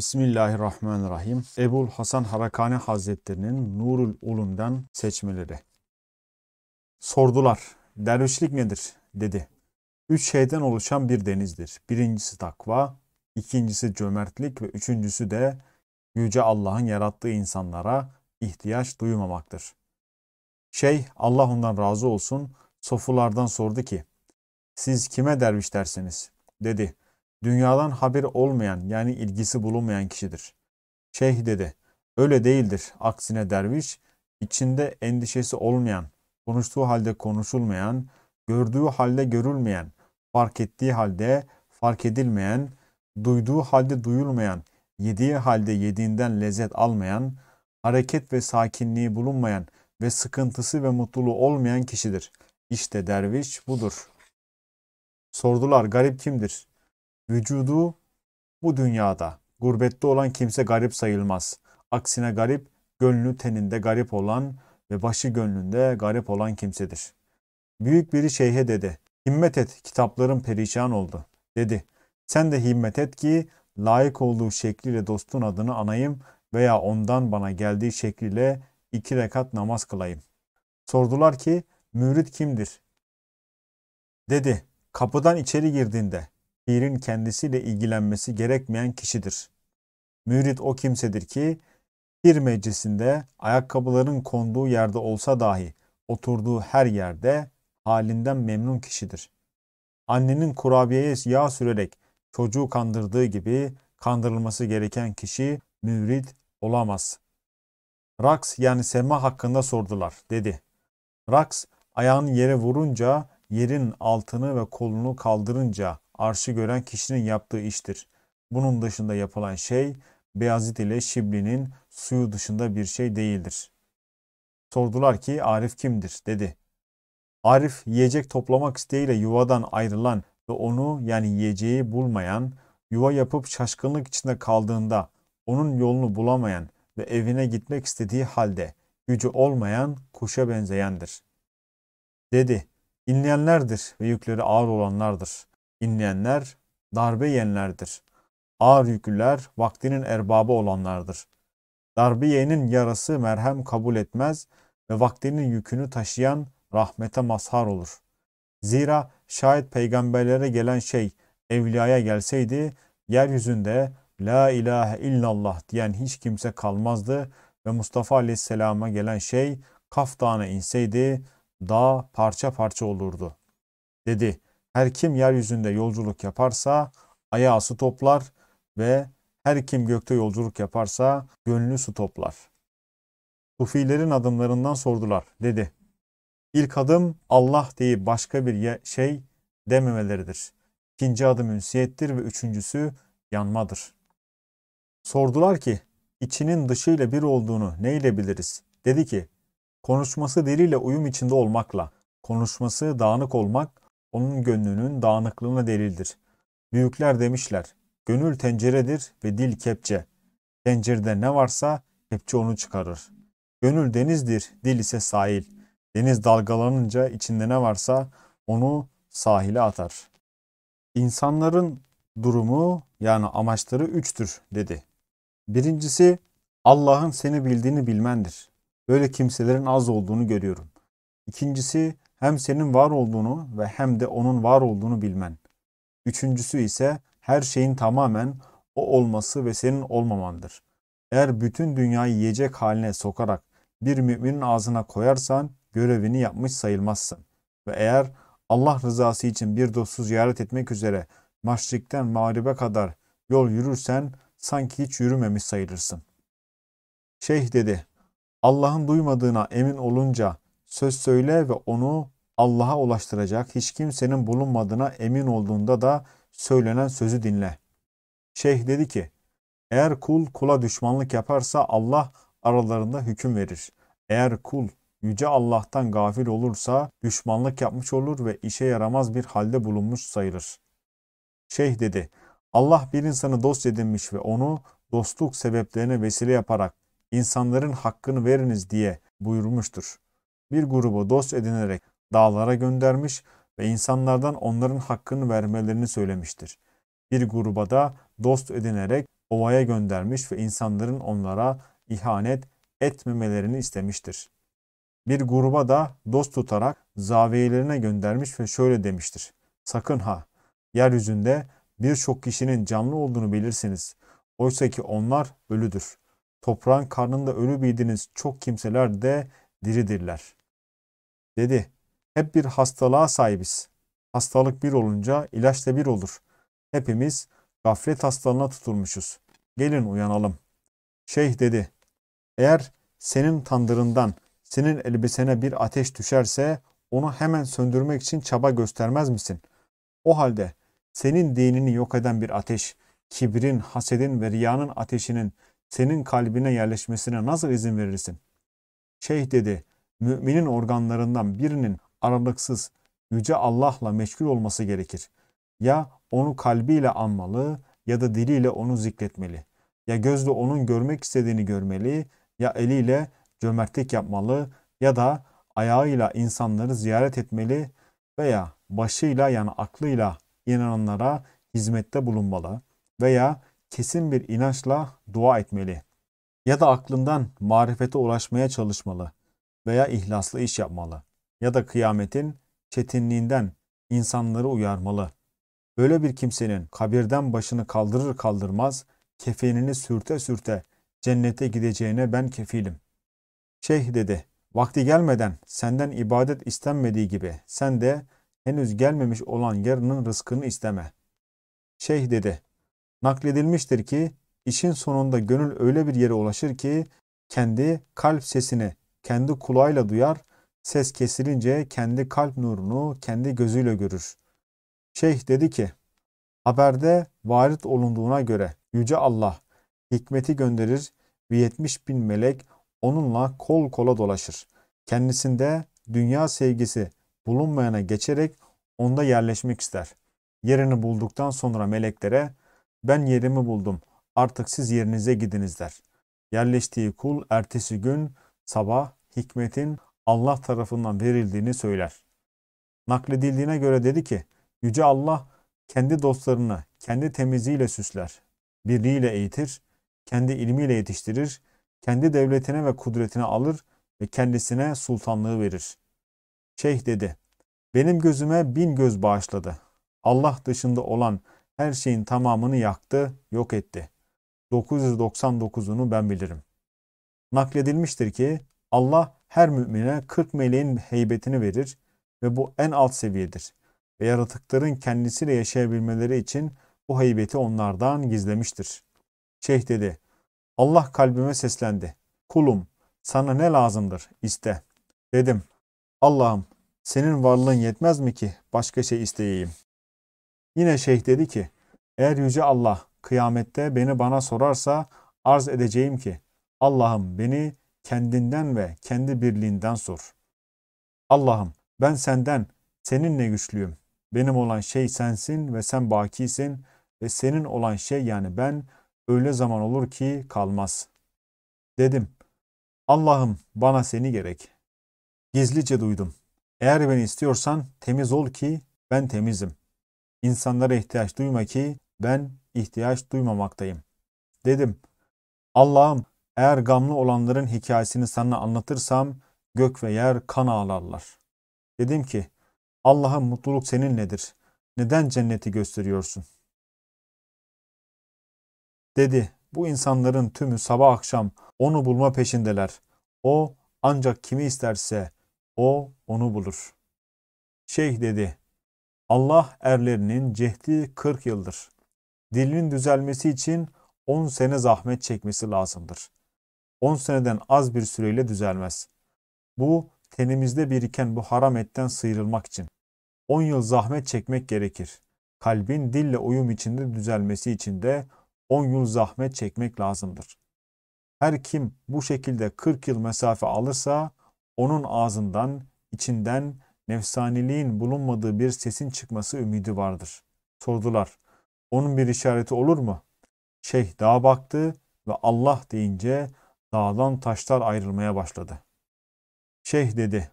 Bismillahirrahmanirrahim. Ebul Hasan Harakani Hazretlerinin Nurul Ulum'dan seçmeleri. Sordular, dervişlik nedir? dedi. Üç şeyden oluşan bir denizdir. Birincisi takva, ikincisi cömertlik ve üçüncüsü de Yüce Allah'ın yarattığı insanlara ihtiyaç duymamaktır. Şey, Allah ondan razı olsun, sofulardan sordu ki, siz kime derviş dersiniz? dedi dünyadan haberi olmayan yani ilgisi bulunmayan kişidir. Şeyh dedi, öyle değildir. Aksine derviş, içinde endişesi olmayan, konuştuğu halde konuşulmayan, gördüğü halde görülmeyen, fark ettiği halde fark edilmeyen, duyduğu halde duyulmayan, yediği halde yediğinden lezzet almayan, hareket ve sakinliği bulunmayan ve sıkıntısı ve mutluluğu olmayan kişidir. İşte derviş budur. Sordular garip kimdir? Vücudu bu dünyada. Gurbette olan kimse garip sayılmaz. Aksine garip, gönlü teninde garip olan ve başı gönlünde garip olan kimsedir. Büyük biri şeyhe dedi. Himmet et, kitapların perişan oldu. Dedi, sen de himmet et ki layık olduğu şekliyle dostun adını anayım veya ondan bana geldiği şekliyle iki rekat namaz kılayım. Sordular ki mürit kimdir? Dedi, kapıdan içeri girdiğinde pirin kendisiyle ilgilenmesi gerekmeyen kişidir. Mürit o kimsedir ki pir meclisinde ayakkabıların konduğu yerde olsa dahi oturduğu her yerde halinden memnun kişidir. Annenin kurabiyeye yağ sürerek çocuğu kandırdığı gibi kandırılması gereken kişi mürit olamaz. Raks yani sema hakkında sordular dedi. Raks ayağını yere vurunca yerin altını ve kolunu kaldırınca arşı gören kişinin yaptığı iştir. Bunun dışında yapılan şey Beyazıt ile Şibli'nin suyu dışında bir şey değildir. Sordular ki Arif kimdir dedi. Arif yiyecek toplamak isteğiyle yuvadan ayrılan ve onu yani yiyeceği bulmayan, yuva yapıp şaşkınlık içinde kaldığında onun yolunu bulamayan ve evine gitmek istediği halde gücü olmayan kuşa benzeyendir. Dedi, inleyenlerdir ve yükleri ağır olanlardır inleyenler darbe yenlerdir. Ağır yüklüler vaktinin erbabı olanlardır. Darbe yeğenin yarası merhem kabul etmez ve vaktinin yükünü taşıyan rahmete mazhar olur. Zira şayet peygamberlere gelen şey evliyaya gelseydi yeryüzünde La ilahe illallah diyen hiç kimse kalmazdı ve Mustafa Aleyhisselam'a gelen şey Kaf Dağı'na inseydi dağ parça parça olurdu. Dedi her kim yeryüzünde yolculuk yaparsa ayağı su toplar ve her kim gökte yolculuk yaparsa gönlü su toplar. Sufilerin adımlarından sordular dedi. İlk adım Allah deyip başka bir şey dememeleridir. İkinci adım ünsiyettir ve üçüncüsü yanmadır. Sordular ki içinin dışıyla bir olduğunu neyle biliriz? Dedi ki konuşması diliyle uyum içinde olmakla, konuşması dağınık olmak, onun gönlünün dağınıklığına delildir. Büyükler demişler, gönül tenceredir ve dil kepçe. Tencerede ne varsa kepçe onu çıkarır. Gönül denizdir, dil ise sahil. Deniz dalgalanınca içinde ne varsa onu sahile atar. İnsanların durumu yani amaçları üçtür dedi. Birincisi Allah'ın seni bildiğini bilmendir. Böyle kimselerin az olduğunu görüyorum. İkincisi hem senin var olduğunu ve hem de onun var olduğunu bilmen. Üçüncüsü ise her şeyin tamamen o olması ve senin olmamandır. Eğer bütün dünyayı yiyecek haline sokarak bir müminin ağzına koyarsan görevini yapmış sayılmazsın. Ve eğer Allah rızası için bir dostu ziyaret etmek üzere maşrikten mağribe kadar yol yürürsen sanki hiç yürümemiş sayılırsın. Şeyh dedi, Allah'ın duymadığına emin olunca söz söyle ve onu Allah'a ulaştıracak hiç kimsenin bulunmadığına emin olduğunda da söylenen sözü dinle. Şeyh dedi ki, eğer kul kula düşmanlık yaparsa Allah aralarında hüküm verir. Eğer kul yüce Allah'tan gafil olursa düşmanlık yapmış olur ve işe yaramaz bir halde bulunmuş sayılır. Şeyh dedi, Allah bir insanı dost edinmiş ve onu dostluk sebeplerine vesile yaparak insanların hakkını veriniz diye buyurmuştur bir grubu dost edinerek dağlara göndermiş ve insanlardan onların hakkını vermelerini söylemiştir. Bir gruba da dost edinerek ovaya göndermiş ve insanların onlara ihanet etmemelerini istemiştir. Bir gruba da dost tutarak zaviyelerine göndermiş ve şöyle demiştir. Sakın ha! Yeryüzünde birçok kişinin canlı olduğunu bilirsiniz. Oysa ki onlar ölüdür. Toprağın karnında ölü bildiğiniz çok kimseler de diridirler.'' Dedi, hep bir hastalığa sahibiz. Hastalık bir olunca ilaç da bir olur. Hepimiz gaflet hastalığına tutulmuşuz. Gelin uyanalım. Şeyh dedi, eğer senin tandırından, senin elbisene bir ateş düşerse onu hemen söndürmek için çaba göstermez misin? O halde senin dinini yok eden bir ateş, kibrin, hasedin ve riyanın ateşinin senin kalbine yerleşmesine nasıl izin verirsin? Şeyh dedi, müminin organlarından birinin aralıksız yüce Allah'la meşgul olması gerekir. Ya onu kalbiyle anmalı ya da diliyle onu zikretmeli. Ya gözle onun görmek istediğini görmeli ya eliyle cömertlik yapmalı ya da ayağıyla insanları ziyaret etmeli veya başıyla yani aklıyla inananlara hizmette bulunmalı veya kesin bir inançla dua etmeli ya da aklından marifete ulaşmaya çalışmalı veya ihlaslı iş yapmalı ya da kıyametin çetinliğinden insanları uyarmalı. Böyle bir kimsenin kabirden başını kaldırır kaldırmaz kefenini sürte sürte cennete gideceğine ben kefilim. Şeyh dedi, vakti gelmeden senden ibadet istenmediği gibi sen de henüz gelmemiş olan yarının rızkını isteme. Şeyh dedi, nakledilmiştir ki işin sonunda gönül öyle bir yere ulaşır ki kendi kalp sesini kendi kulağıyla duyar, ses kesilince kendi kalp nurunu kendi gözüyle görür. Şeyh dedi ki, haberde varit olunduğuna göre Yüce Allah hikmeti gönderir ve 70 bin melek onunla kol kola dolaşır. Kendisinde dünya sevgisi bulunmayana geçerek onda yerleşmek ister. Yerini bulduktan sonra meleklere ben yerimi buldum artık siz yerinize gidiniz der. Yerleştiği kul ertesi gün sabah hikmetin Allah tarafından verildiğini söyler. Nakledildiğine göre dedi ki, Yüce Allah kendi dostlarını kendi temizliğiyle süsler, birliğiyle eğitir, kendi ilmiyle yetiştirir, kendi devletine ve kudretine alır ve kendisine sultanlığı verir. Şeyh dedi, benim gözüme bin göz bağışladı. Allah dışında olan her şeyin tamamını yaktı, yok etti. 999'unu ben bilirim nakledilmiştir ki Allah her mümine 40 meleğin heybetini verir ve bu en alt seviyedir. Ve yaratıkların kendisiyle yaşayabilmeleri için bu heybeti onlardan gizlemiştir. Şeyh dedi, Allah kalbime seslendi. Kulum, sana ne lazımdır? İste. Dedim, Allah'ım senin varlığın yetmez mi ki başka şey isteyeyim? Yine şeyh dedi ki, eğer Yüce Allah kıyamette beni bana sorarsa arz edeceğim ki, Allah'ım beni kendinden ve kendi birliğinden sor. Allah'ım ben senden, seninle güçlüyüm. Benim olan şey sensin ve sen bakisin ve senin olan şey yani ben öyle zaman olur ki kalmaz. Dedim, Allah'ım bana seni gerek. Gizlice duydum. Eğer beni istiyorsan temiz ol ki ben temizim. İnsanlara ihtiyaç duyma ki ben ihtiyaç duymamaktayım. Dedim, Allah'ım eğer gamlı olanların hikayesini sana anlatırsam gök ve yer kan ağlarlar. Dedim ki Allah'ım mutluluk seninledir. Neden cenneti gösteriyorsun? Dedi bu insanların tümü sabah akşam onu bulma peşindeler. O ancak kimi isterse o onu bulur. Şeyh dedi Allah erlerinin cehdi 40 yıldır. Dilinin düzelmesi için 10 sene zahmet çekmesi lazımdır.'' 10 seneden az bir süreyle düzelmez. Bu tenimizde biriken bu haram etten sıyrılmak için. 10 yıl zahmet çekmek gerekir. Kalbin dille uyum içinde düzelmesi için de 10 yıl zahmet çekmek lazımdır. Her kim bu şekilde 40 yıl mesafe alırsa onun ağzından, içinden nefsaniliğin bulunmadığı bir sesin çıkması ümidi vardır. Sordular. Onun bir işareti olur mu? Şeyh daha baktı ve Allah deyince Dağdan taşlar ayrılmaya başladı. Şeyh dedi,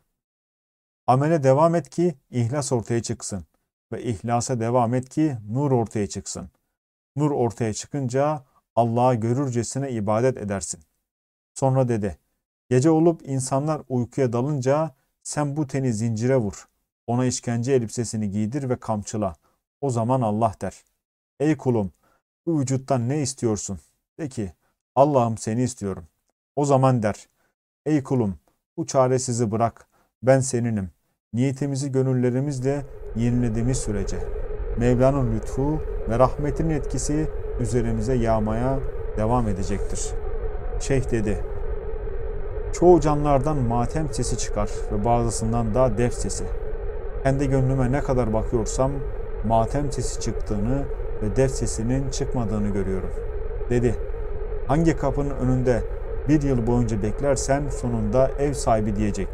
amele devam et ki ihlas ortaya çıksın ve ihlasa devam et ki nur ortaya çıksın. Nur ortaya çıkınca Allah'a görürcesine ibadet edersin. Sonra dedi, gece olup insanlar uykuya dalınca sen bu teni zincire vur, ona işkence elbisesini giydir ve kamçıla. O zaman Allah der, ey kulum bu vücuttan ne istiyorsun? De ki, Allah'ım seni istiyorum. O zaman der, ey kulum bu çaresizi bırak, ben seninim. Niyetimizi gönüllerimizle yenilediğimiz sürece Mevla'nın lütfu ve rahmetinin etkisi üzerimize yağmaya devam edecektir. Şeyh dedi, çoğu canlardan matem sesi çıkar ve bazısından da def sesi. Kendi gönlüme ne kadar bakıyorsam matem sesi çıktığını ve def sesinin çıkmadığını görüyorum. Dedi, hangi kapının önünde bir yıl boyunca beklersen sonunda ev sahibi diyecek.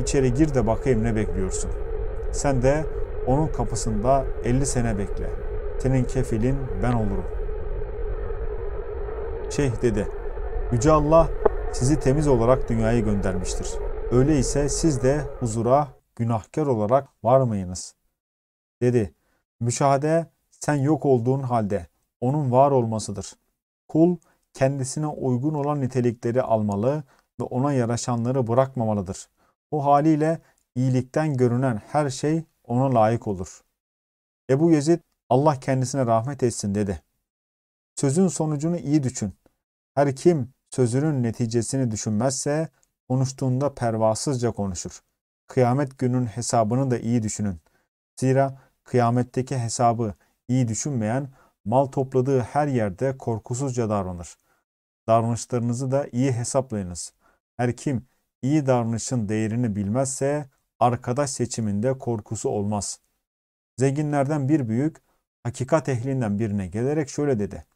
İçeri gir de bakayım ne bekliyorsun. Sen de onun kapısında 50 sene bekle. Senin kefilin ben olurum. Şeyh dedi. Yüce Allah sizi temiz olarak dünyaya göndermiştir. Öyleyse siz de huzura günahkar olarak varmayınız. Dedi. Müşahede sen yok olduğun halde onun var olmasıdır. Kul kendisine uygun olan nitelikleri almalı ve ona yaraşanları bırakmamalıdır. Bu haliyle iyilikten görünen her şey ona layık olur. Ebu Yezid Allah kendisine rahmet etsin dedi. Sözün sonucunu iyi düşün. Her kim sözünün neticesini düşünmezse konuştuğunda pervasızca konuşur. Kıyamet günün hesabını da iyi düşünün. Zira kıyametteki hesabı iyi düşünmeyen Mal topladığı her yerde korkusuzca davranır. Davranışlarınızı da iyi hesaplayınız. Her kim iyi davranışın değerini bilmezse arkadaş seçiminde korkusu olmaz. Zenginlerden bir büyük hakikat ehlinden birine gelerek şöyle dedi.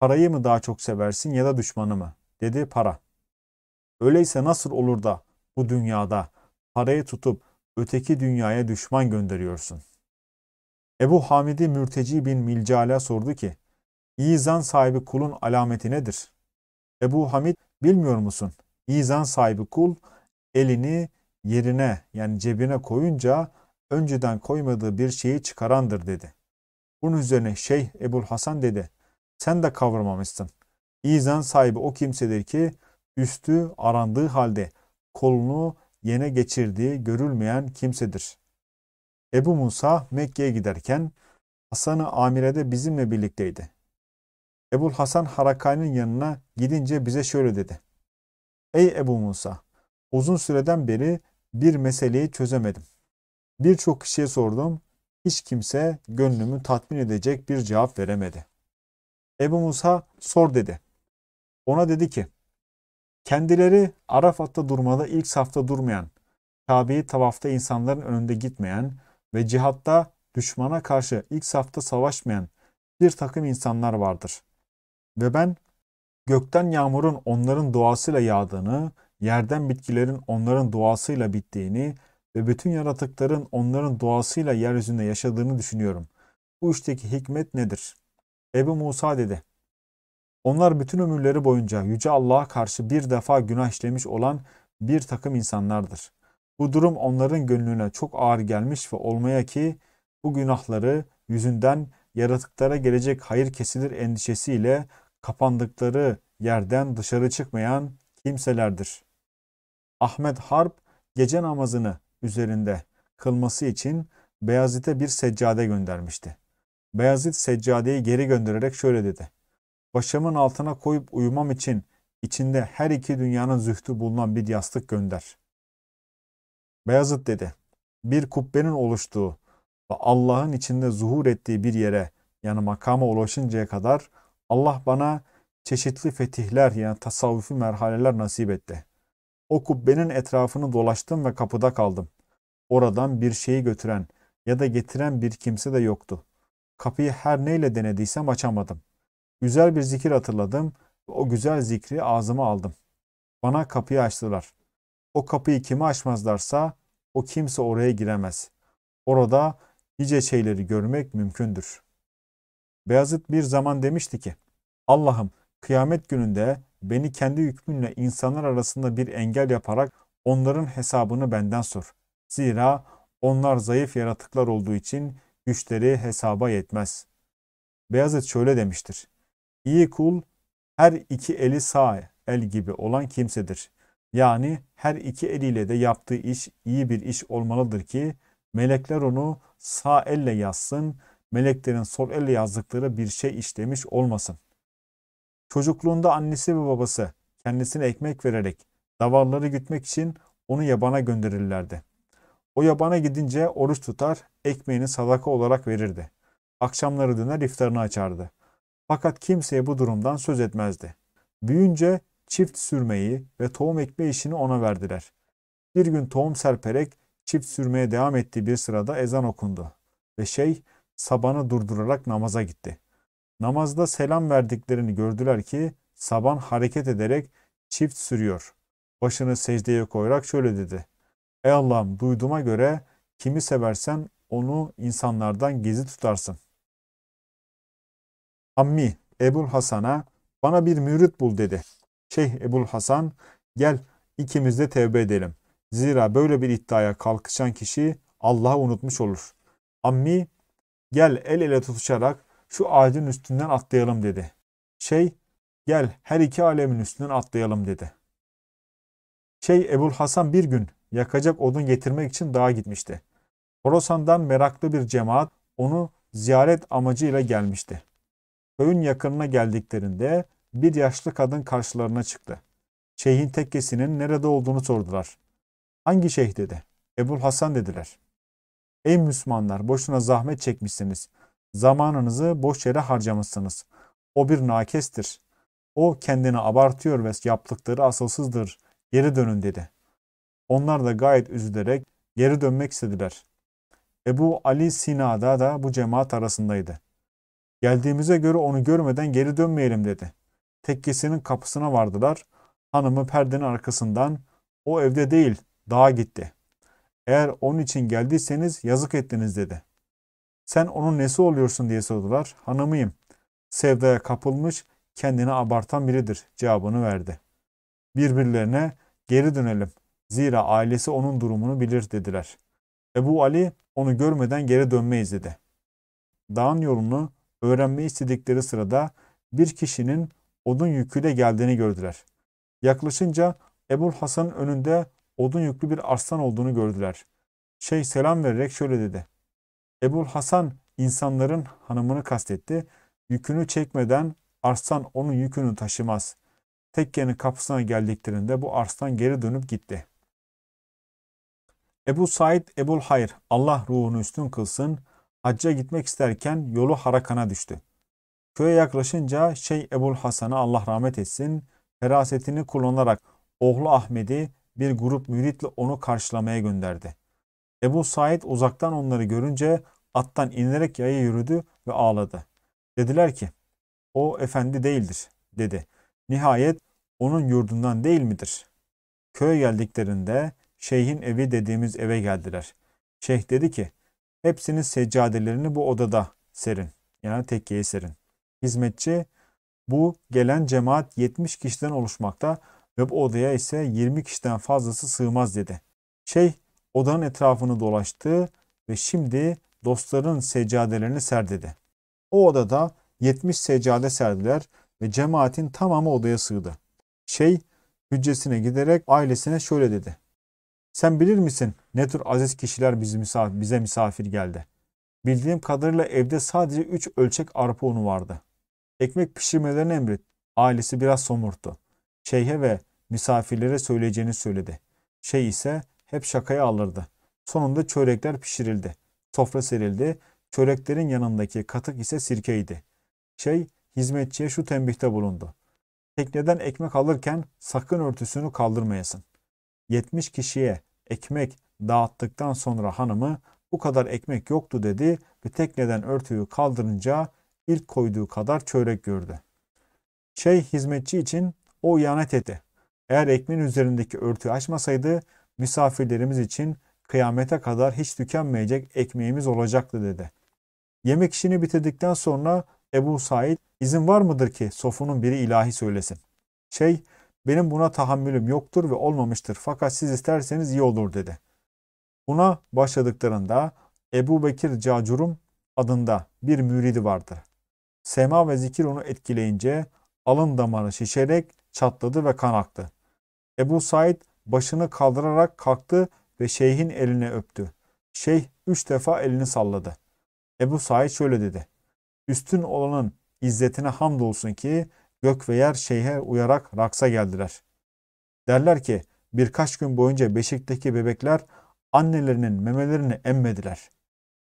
Parayı mı daha çok seversin ya da düşmanı mı? Dedi para. Öyleyse nasıl olur da bu dünyada parayı tutup öteki dünyaya düşman gönderiyorsun? Ebu Hamidi Mürteci bin Milcal'a sordu ki, İzan sahibi kulun alameti nedir? Ebu Hamid, bilmiyor musun? İzan sahibi kul elini yerine yani cebine koyunca önceden koymadığı bir şeyi çıkarandır dedi. Bunun üzerine Şeyh Ebul Hasan dedi, sen de kavramamışsın. İzan sahibi o kimsedir ki üstü arandığı halde kolunu yene geçirdiği görülmeyen kimsedir. Ebu Musa Mekke'ye giderken Hasan-ı Amire bizimle birlikteydi. Ebu Hasan Harakani'nin yanına gidince bize şöyle dedi. Ey Ebu Musa! Uzun süreden beri bir meseleyi çözemedim. Birçok kişiye sordum. Hiç kimse gönlümü tatmin edecek bir cevap veremedi. Ebu Musa sor dedi. Ona dedi ki, kendileri Arafat'ta durmada ilk safta durmayan, Kabe'yi tavafta insanların önünde gitmeyen, ve cihatta düşmana karşı ilk safta savaşmayan bir takım insanlar vardır. Ve ben gökten yağmurun onların duasıyla yağdığını, yerden bitkilerin onların duasıyla bittiğini ve bütün yaratıkların onların duasıyla yeryüzünde yaşadığını düşünüyorum. Bu işteki hikmet nedir? Ebu Musa dedi. Onlar bütün ömürleri boyunca Yüce Allah'a karşı bir defa günah işlemiş olan bir takım insanlardır. Bu durum onların gönlüne çok ağır gelmiş ve olmaya ki bu günahları yüzünden yaratıklara gelecek hayır kesilir endişesiyle kapandıkları yerden dışarı çıkmayan kimselerdir. Ahmet Harp gece namazını üzerinde kılması için Beyazıt'e bir seccade göndermişti. Beyazıt seccadeyi geri göndererek şöyle dedi. Başımın altına koyup uyumam için içinde her iki dünyanın zühtü bulunan bir yastık gönder. Beyazıt dedi. Bir kubbenin oluştuğu ve Allah'ın içinde zuhur ettiği bir yere yani makama ulaşıncaya kadar Allah bana çeşitli fetihler yani tasavvufi merhaleler nasip etti. O kubbenin etrafını dolaştım ve kapıda kaldım. Oradan bir şeyi götüren ya da getiren bir kimse de yoktu. Kapıyı her neyle denediysem açamadım. Güzel bir zikir hatırladım ve o güzel zikri ağzıma aldım. Bana kapıyı açtılar. O kapıyı kime açmazlarsa o kimse oraya giremez. Orada nice şeyleri görmek mümkündür. Beyazıt bir zaman demişti ki, Allah'ım kıyamet gününde beni kendi hükmünle insanlar arasında bir engel yaparak onların hesabını benden sor. Zira onlar zayıf yaratıklar olduğu için güçleri hesaba yetmez. Beyazıt şöyle demiştir. İyi kul her iki eli sağ el gibi olan kimsedir. Yani her iki eliyle de yaptığı iş iyi bir iş olmalıdır ki melekler onu sağ elle yazsın, meleklerin sol elle yazdıkları bir şey işlemiş olmasın. Çocukluğunda annesi ve babası kendisine ekmek vererek davarları gütmek için onu yabana gönderirlerdi. O yabana gidince oruç tutar, ekmeğini sadaka olarak verirdi. Akşamları döner iftarını açardı. Fakat kimseye bu durumdan söz etmezdi. Büyünce çift sürmeyi ve tohum ekme işini ona verdiler. Bir gün tohum serperek çift sürmeye devam ettiği bir sırada ezan okundu ve şey sabanı durdurarak namaza gitti. Namazda selam verdiklerini gördüler ki saban hareket ederek çift sürüyor. Başını secdeye koyarak şöyle dedi. Ey Allah'ım duyduğuma göre kimi seversen onu insanlardan gizli tutarsın. Ammi Ebul Hasan'a bana bir mürit bul dedi. Şeyh Ebul Hasan gel ikimiz de tevbe edelim. Zira böyle bir iddiaya kalkışan kişi Allah'ı unutmuş olur. Ammi gel el ele tutuşarak şu ağacın üstünden atlayalım dedi. Şey gel her iki alemin üstünden atlayalım dedi. Şey Ebul Hasan bir gün yakacak odun getirmek için dağa gitmişti. Horasan'dan meraklı bir cemaat onu ziyaret amacıyla gelmişti. Köyün yakınına geldiklerinde bir yaşlı kadın karşılarına çıktı. Şeyhin tekkesinin nerede olduğunu sordular. Hangi şeyh dedi? Ebul Hasan dediler. Ey Müslümanlar boşuna zahmet çekmişsiniz. Zamanınızı boş yere harcamışsınız. O bir nakestir. O kendini abartıyor ve yaptıkları asılsızdır. Geri dönün dedi. Onlar da gayet üzülerek geri dönmek istediler. Ebu Ali Sina'da da bu cemaat arasındaydı. Geldiğimize göre onu görmeden geri dönmeyelim dedi tekkesinin kapısına vardılar. Hanımı perdenin arkasından o evde değil dağa gitti. Eğer onun için geldiyseniz yazık ettiniz dedi. Sen onun nesi oluyorsun diye sordular. Hanımıyım. Sevdaya kapılmış, kendini abartan biridir cevabını verdi. Birbirlerine geri dönelim. Zira ailesi onun durumunu bilir dediler. Ebu Ali onu görmeden geri dönmeyiz dedi. Dağın yolunu öğrenmeyi istedikleri sırada bir kişinin odun yüküyle geldiğini gördüler. Yaklaşınca Ebul Hasan'ın önünde odun yüklü bir arslan olduğunu gördüler. Şey selam vererek şöyle dedi. Ebul Hasan insanların hanımını kastetti. Yükünü çekmeden arslan onun yükünü taşımaz. Tekkenin kapısına geldiklerinde bu arslan geri dönüp gitti. Ebu Said Ebul Hayr Allah ruhunu üstün kılsın hacca gitmek isterken yolu harakana düştü. Köye yaklaşınca Şeyh Ebul Hasan'a Allah rahmet etsin ferasetini kullanarak oğlu Ahmet'i bir grup müritle onu karşılamaya gönderdi. Ebu Said uzaktan onları görünce attan inerek yaya yürüdü ve ağladı. Dediler ki o efendi değildir dedi. Nihayet onun yurdundan değil midir? Köye geldiklerinde şeyhin evi dediğimiz eve geldiler. Şeyh dedi ki hepsinin seccadelerini bu odada serin yani tekkeye serin hizmetçi. Bu gelen cemaat 70 kişiden oluşmakta ve bu odaya ise 20 kişiden fazlası sığmaz dedi. Şeyh odanın etrafını dolaştı ve şimdi dostların seccadelerini dedi. O odada 70 seccade serdiler ve cemaatin tamamı odaya sığdı. Şey hüccesine giderek ailesine şöyle dedi. Sen bilir misin ne tür aziz kişiler bize misafir geldi? Bildiğim kadarıyla evde sadece 3 ölçek arpa unu vardı. Ekmek pişirmelerini emret. Ailesi biraz somurttu. Şeyhe ve misafirlere söyleyeceğini söyledi. Şey ise hep şakaya alırdı. Sonunda çörekler pişirildi. Sofra serildi. Çöreklerin yanındaki katık ise sirkeydi. Şey hizmetçiye şu tembihte bulundu. Tekneden ekmek alırken sakın örtüsünü kaldırmayasın. 70 kişiye ekmek dağıttıktan sonra hanımı bu kadar ekmek yoktu dedi ve tekneden örtüyü kaldırınca ilk koyduğu kadar çörek gördü. Şey hizmetçi için o ihanet etti. Eğer ekmeğin üzerindeki örtüyü açmasaydı misafirlerimiz için kıyamete kadar hiç tükenmeyecek ekmeğimiz olacaktı dedi. Yemek işini bitirdikten sonra Ebu Said izin var mıdır ki sofunun biri ilahi söylesin? Şey benim buna tahammülüm yoktur ve olmamıştır fakat siz isterseniz iyi olur dedi. Buna başladıklarında Ebu Bekir Cacurum adında bir müridi vardır. Sema ve zikir onu etkileyince alın damarı şişerek çatladı ve kan aktı. Ebu Said başını kaldırarak kalktı ve şeyhin elini öptü. Şeyh üç defa elini salladı. Ebu Said şöyle dedi. Üstün olanın izzetine hamdolsun ki gök ve yer şeyhe uyarak raksa geldiler. Derler ki birkaç gün boyunca beşikteki bebekler annelerinin memelerini emmediler.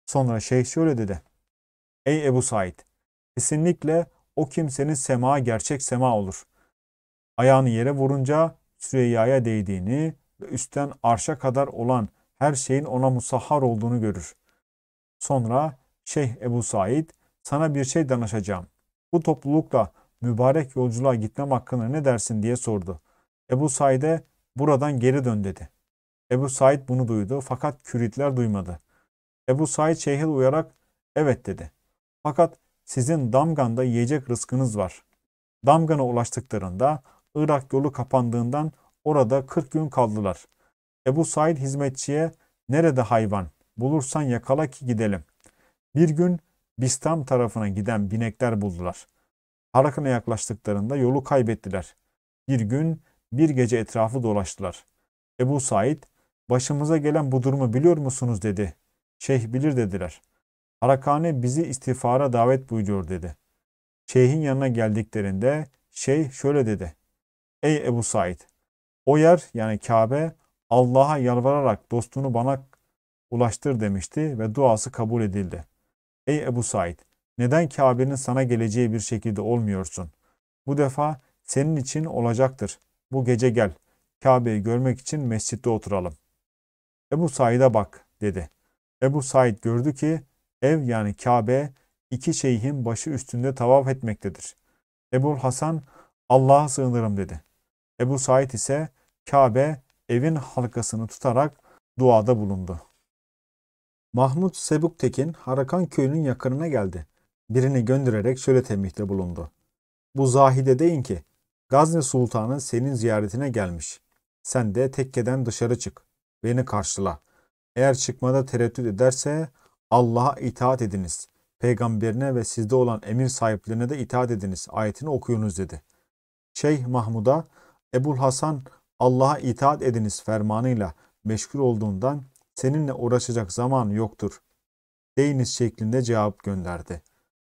Sonra şeyh şöyle dedi. Ey Ebu Said kesinlikle o kimsenin sema gerçek sema olur. Ayağını yere vurunca Süreyya'ya değdiğini ve üstten arşa kadar olan her şeyin ona musahhar olduğunu görür. Sonra Şeyh Ebu Said sana bir şey danışacağım. Bu toplulukla mübarek yolculuğa gitmem hakkında ne dersin diye sordu. Ebu Said'e buradan geri dön dedi. Ebu Said bunu duydu fakat Küritler duymadı. Ebu Said Şeyh'i uyarak evet dedi. Fakat sizin Damgan'da yiyecek rızkınız var. Damgan'a ulaştıklarında Irak yolu kapandığından orada 40 gün kaldılar. Ebu Said hizmetçiye nerede hayvan bulursan yakala ki gidelim. Bir gün Bistam tarafına giden binekler buldular. Harakan'a yaklaştıklarında yolu kaybettiler. Bir gün bir gece etrafı dolaştılar. Ebu Said başımıza gelen bu durumu biliyor musunuz dedi. Şeyh bilir dediler. Harakane bizi istiğfara davet buyuruyor dedi. Şeyhin yanına geldiklerinde şeyh şöyle dedi. Ey Ebu Said! O yer yani Kabe Allah'a yalvararak dostunu bana ulaştır demişti ve duası kabul edildi. Ey Ebu Said! Neden Kabe'nin sana geleceği bir şekilde olmuyorsun? Bu defa senin için olacaktır. Bu gece gel. Kabe'yi görmek için mescitte oturalım. Ebu Said'e bak dedi. Ebu Said gördü ki Ev yani Kabe iki şeyhin başı üstünde tavaf etmektedir. Ebu Hasan Allah'a sığınırım dedi. Ebu Said ise Kabe evin halkasını tutarak duada bulundu. Mahmud Sebuktekin Harakan köyünün yakınına geldi. Birini göndererek şöyle tembihte bulundu. Bu zahide deyin ki Gazne Sultanı senin ziyaretine gelmiş. Sen de tekkeden dışarı çık. Beni karşıla. Eğer çıkmada tereddüt ederse Allah'a itaat ediniz. Peygamberine ve sizde olan emir sahiplerine de itaat ediniz. Ayetini okuyunuz dedi. Şeyh Mahmud'a Ebul Hasan Allah'a itaat ediniz fermanıyla meşgul olduğundan seninle uğraşacak zaman yoktur. Deyiniz şeklinde cevap gönderdi.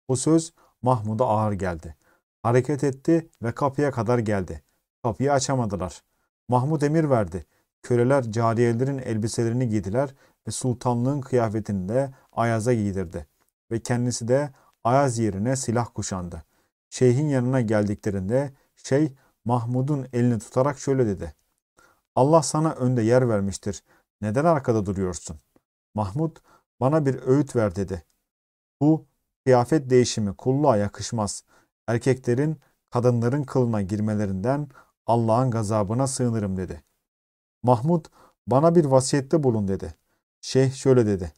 Bu söz Mahmud'a ağır geldi. Hareket etti ve kapıya kadar geldi. Kapıyı açamadılar. Mahmud emir verdi. Köleler cariyelerin elbiselerini giydiler ve sultanlığın kıyafetinde Ayaz'a giydirdi ve kendisi de Ayaz yerine silah kuşandı. Şeyhin yanına geldiklerinde şey Mahmud'un elini tutarak şöyle dedi. Allah sana önde yer vermiştir. Neden arkada duruyorsun? Mahmud bana bir öğüt ver dedi. Bu kıyafet değişimi kulluğa yakışmaz. Erkeklerin kadınların kılına girmelerinden Allah'ın gazabına sığınırım dedi. Mahmud bana bir vasiyette bulun dedi. Şeyh şöyle dedi.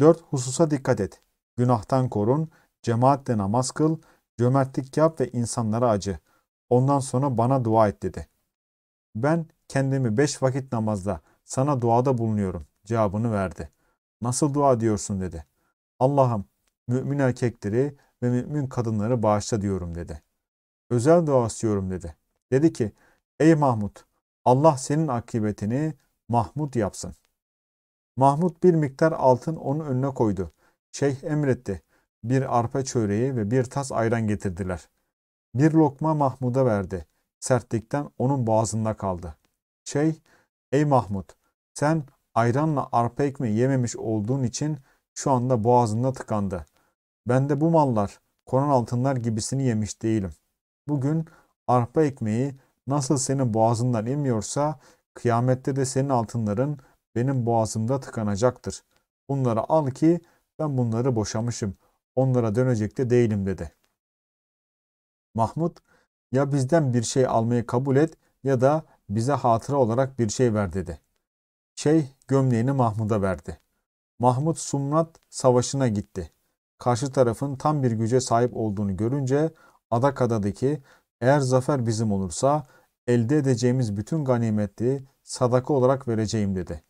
Dört hususa dikkat et. Günahtan korun, cemaatle namaz kıl, cömertlik yap ve insanlara acı. Ondan sonra bana dua et dedi. Ben kendimi beş vakit namazda sana duada bulunuyorum cevabını verdi. Nasıl dua diyorsun dedi. Allah'ım mümin erkekleri ve mümin kadınları bağışla diyorum dedi. Özel dua istiyorum dedi. Dedi ki ey Mahmud Allah senin akıbetini Mahmud yapsın. Mahmut bir miktar altın onun önüne koydu. Şeyh emretti. Bir arpa çöreği ve bir tas ayran getirdiler. Bir lokma Mahmud'a verdi. Sertlikten onun boğazında kaldı. Şeyh, ey Mahmud sen ayranla arpa ekmeği yememiş olduğun için şu anda boğazında tıkandı. Ben de bu mallar, konan altınlar gibisini yemiş değilim. Bugün arpa ekmeği nasıl senin boğazından inmiyorsa kıyamette de senin altınların benim boğazımda tıkanacaktır. Bunları al ki ben bunları boşamışım. Onlara dönecek de değilim dedi. Mahmut ya bizden bir şey almayı kabul et ya da bize hatıra olarak bir şey ver dedi. Şeyh gömleğini Mahmud'a verdi. Mahmud Sumrat savaşına gitti. Karşı tarafın tam bir güce sahip olduğunu görünce Adakada'daki eğer zafer bizim olursa elde edeceğimiz bütün ganimeti sadaka olarak vereceğim dedi.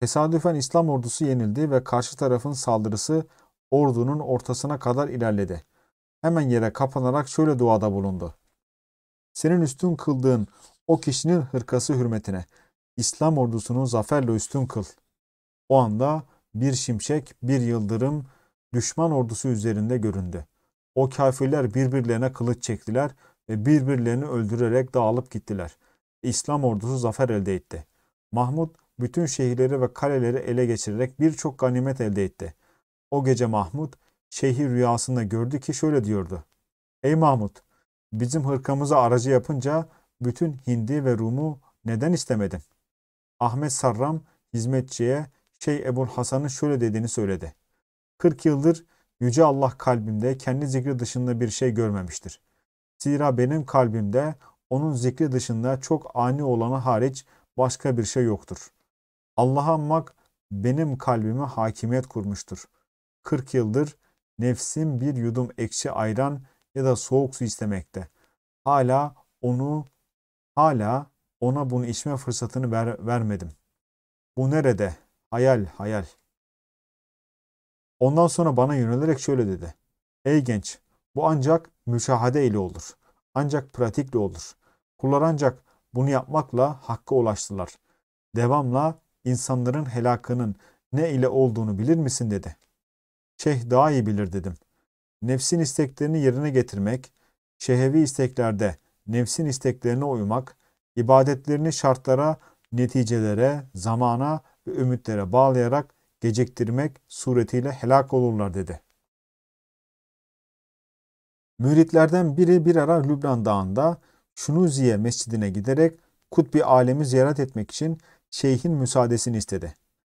Tesadüfen İslam ordusu yenildi ve karşı tarafın saldırısı ordunun ortasına kadar ilerledi. Hemen yere kapanarak şöyle duada bulundu. Senin üstün kıldığın o kişinin hırkası hürmetine İslam ordusunu zaferle üstün kıl. O anda bir şimşek, bir yıldırım düşman ordusu üzerinde göründü. O kafirler birbirlerine kılıç çektiler ve birbirlerini öldürerek dağılıp gittiler. İslam ordusu zafer elde etti. Mahmud bütün şehirleri ve kaleleri ele geçirerek birçok ganimet elde etti. O gece Mahmud şeyhi rüyasında gördü ki şöyle diyordu. Ey Mahmud! Bizim hırkamıza aracı yapınca bütün Hindi ve Rum'u neden istemedin? Ahmet Sarram hizmetçiye Şeyh Ebul Hasan'ın şöyle dediğini söyledi. 40 yıldır Yüce Allah kalbimde kendi zikri dışında bir şey görmemiştir. Zira benim kalbimde onun zikri dışında çok ani olanı hariç başka bir şey yoktur. Allah'a anmak benim kalbime hakimiyet kurmuştur. 40 yıldır nefsim bir yudum ekşi ayran ya da soğuk su istemekte. Hala onu hala ona bunu içme fırsatını ver, vermedim. Bu nerede? Hayal, hayal. Ondan sonra bana yönelerek şöyle dedi. Ey genç, bu ancak müşahade ile olur. Ancak pratikle olur. Kullar ancak bunu yapmakla hakka ulaştılar. Devamla insanların helakının ne ile olduğunu bilir misin dedi. Şeyh daha iyi bilir dedim. Nefsin isteklerini yerine getirmek, şehevi isteklerde nefsin isteklerine uymak, ibadetlerini şartlara, neticelere, zamana ve ümitlere bağlayarak geciktirmek suretiyle helak olurlar dedi. Müritlerden biri bir ara Lübnan Dağı'nda Şunuziye Mescidine giderek Kutbi Alem'i ziyaret etmek için şeyhin müsaadesini istedi.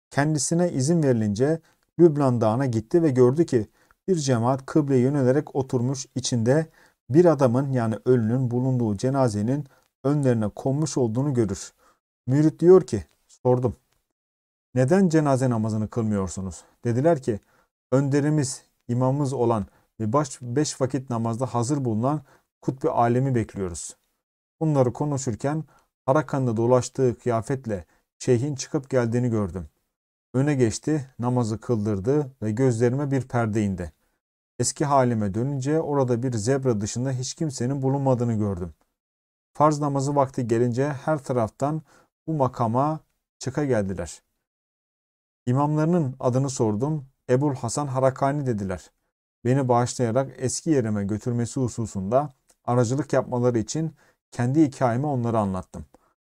Kendisine izin verilince Lübnan Dağı'na gitti ve gördü ki bir cemaat kıbleye yönelerek oturmuş içinde bir adamın yani ölünün bulunduğu cenazenin önlerine konmuş olduğunu görür. Mürit diyor ki sordum. Neden cenaze namazını kılmıyorsunuz? Dediler ki önderimiz, imamımız olan ve baş, beş vakit namazda hazır bulunan kutbi alemi bekliyoruz. Bunları konuşurken Harakan'da dolaştığı kıyafetle şeyhin çıkıp geldiğini gördüm. Öne geçti, namazı kıldırdı ve gözlerime bir perde indi. Eski halime dönünce orada bir zebra dışında hiç kimsenin bulunmadığını gördüm. Farz namazı vakti gelince her taraftan bu makama çıka geldiler. İmamlarının adını sordum. Ebul Hasan Harakani dediler. Beni bağışlayarak eski yerime götürmesi hususunda aracılık yapmaları için kendi hikayemi onlara anlattım.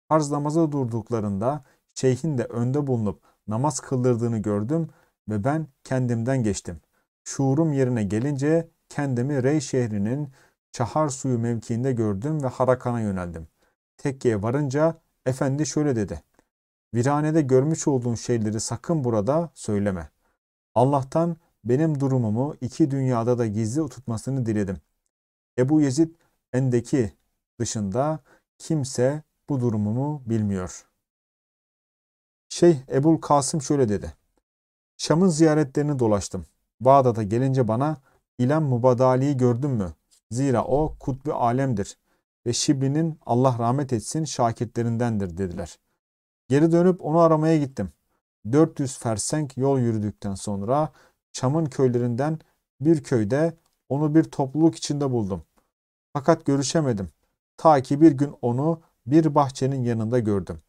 Farz namaza durduklarında şeyhin de önde bulunup namaz kıldırdığını gördüm ve ben kendimden geçtim. Şuurum yerine gelince kendimi Rey şehrinin Çahar suyu mevkiinde gördüm ve Harakan'a yöneldim. Tekkiye varınca efendi şöyle dedi. Viranede görmüş olduğun şeyleri sakın burada söyleme. Allah'tan benim durumumu iki dünyada da gizli tutmasını diledim. Ebu Yezid Endeki dışında kimse bu durumumu bilmiyor. Şey, Ebul Kasım şöyle dedi. Şam'ın ziyaretlerini dolaştım. Bağdat'a gelince bana İlem Mubadali'yi gördün mü? Zira o kutbi alemdir ve Şibli'nin Allah rahmet etsin şakirtlerindendir dediler. Geri dönüp onu aramaya gittim. 400 fersenk yol yürüdükten sonra Şam'ın köylerinden bir köyde onu bir topluluk içinde buldum. Fakat görüşemedim. Ta ki bir gün onu bir bahçenin yanında gördüm.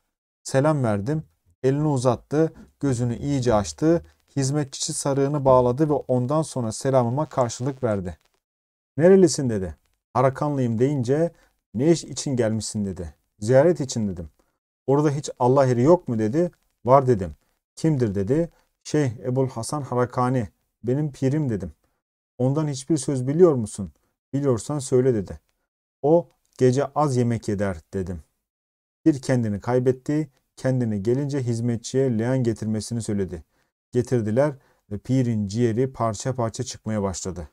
Selam verdim. Elini uzattı, gözünü iyice açtı, hizmetçisi sarığını bağladı ve ondan sonra selamıma karşılık verdi. Nerelisin dedi. Arakanlıyım deyince ne iş için gelmişsin dedi. Ziyaret için dedim. Orada hiç Allah yeri yok mu dedi. Var dedim. Kimdir dedi. Şeyh Ebul Hasan Harakani. Benim pirim dedim. Ondan hiçbir söz biliyor musun? Biliyorsan söyle dedi. O gece az yemek yeder dedim. Bir kendini kaybetti, kendini gelince hizmetçiye leğen getirmesini söyledi. Getirdiler ve pirin ciğeri parça parça çıkmaya başladı.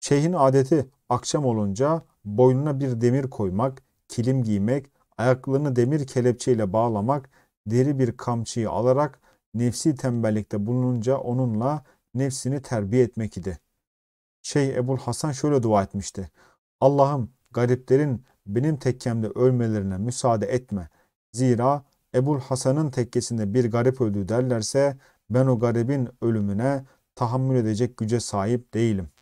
Şeyhin adeti akşam olunca boynuna bir demir koymak, kilim giymek, ayaklarını demir kelepçeyle bağlamak, deri bir kamçıyı alarak nefsi tembellikte bulununca onunla nefsini terbiye etmek idi. Şeyh Ebul Hasan şöyle dua etmişti. Allah'ım gariplerin benim tekkemde ölmelerine müsaade etme. Zira Ebul Hasan'ın tekkesinde bir garip öldü derlerse ben o garibin ölümüne tahammül edecek güce sahip değilim.